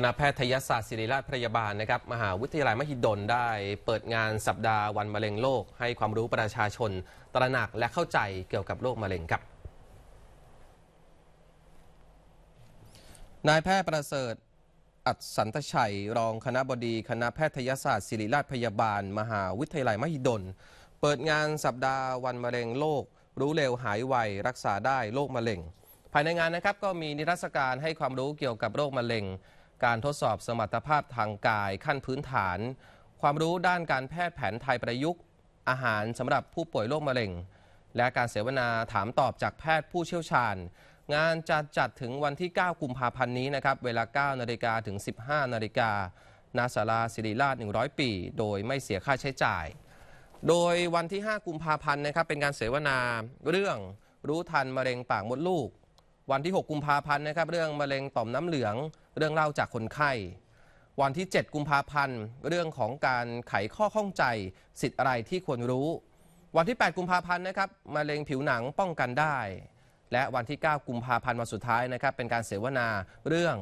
คณะแพทยศาสตร์ศิริราชพยาบาลนะครับมหาวิทยาลัยมหิดลได้เปิดงานสัปดาห์วันมะเร็งโลก ให้ความรู้ประชาชน ตระหนักและเข้าใจเกี่ยวกับโรคมะเร็งครับ นายแพทย์ประเสริฐอัศสันตชัย รองคณะบดีคณะแพทยศาสตร์ศิริราชพยาบาล มหาวิทยาลัยมหิดลเปิดงานสัปดาห์วันมะเร็งโลก รู้เร็วหายไวรักษาได้โรคมะเร็งภายในงานนะครับก็มีนิทรรศการให้ความรู้เกี่ยวกับโรคมะเร็งการทดสอบสมรรถภาพทางกาย ขั้นพื้นฐาน ความรู้ด้านการแพทย์แผนไทยประยุกต์อาหารสำหรับผู้ป่วยโรคมะเร็ง และการเสวนาถามตอบจากแพทย์ผู้เชี่ยวชาญ งานจะจัดถึงวันที่ 9 กุมภาพันธ์นี้นะครับเวลา 9นาฬิกาถึง 15นาฬิกาณศาลาศิริราช 100 ปี โดยไม่เสียค่าใช้จ่าย โดยวันที่ 5 กุมภาพันธ์นะครับเป็นการเสวนาเรื่องรู้ทันมะเร็งปากมดลูก วันที่ 6 กุมภาพันธ์นะครับเรื่องมะเร็งต่อมน้ำเหลืองเรื่องเล่าจากคนไข้ วันที่ 7 กุมภาพันธ์เรื่องของการไขข้อข้องใจสิทธิ์อะไรที่ควรรู้ วันที่ 8 กุมภาพันธ์นะครับมะเร็งผิวหนังป้องกันได้ และวันที่ 9 กุมภาพันธ์วันสุดท้ายนะครับ เป็นการเสวนาเรื่อง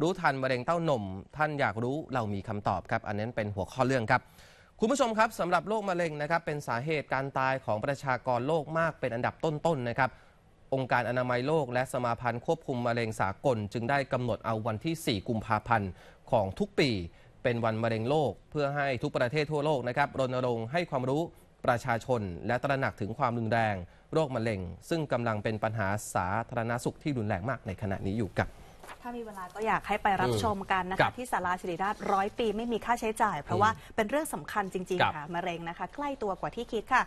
รู้ทันมะเร็งเต้านมท่านอยากรู้เรามีคำตอบครับอันนั้นเป็นหัวข้อเรื่องครับ คุณผู้ชมครับสำหรับโรคมะเร็งนะครับเป็นสาเหตุการตายของประชากรโลกมากเป็นอันดับต้นๆนะครับองค์การอนามัยโลกและสมาพันธ์ควบคุมมะเร็งสากลจึงได้กำหนดเอาวันที่ 4 กุมภาพันธ์ของทุกปี เป็นวันมะเร็งโลก เพื่อให้ทุกประเทศทั่วโลกนะครับรณรงค์ให้ความรู้ประชาชนและตระหนักถึงความรุนแรงโรคมะเร็งซึ่งกำลังเป็นปัญหาสาธารณสุขที่รุนแรงมากในขณะนี้อยู่กับ ถ้ามีเวลาก็อยากให้ไปรับชมกันนะคคะที่ศาลาศิริราชร้อยปีไม่มีค่าใช้จ่ายเพราะว่าเป็นเรื่องสำคัญจริงๆค่ะมะเร็งนะคะใกล้ตัวกว่าที่คิดค่ะ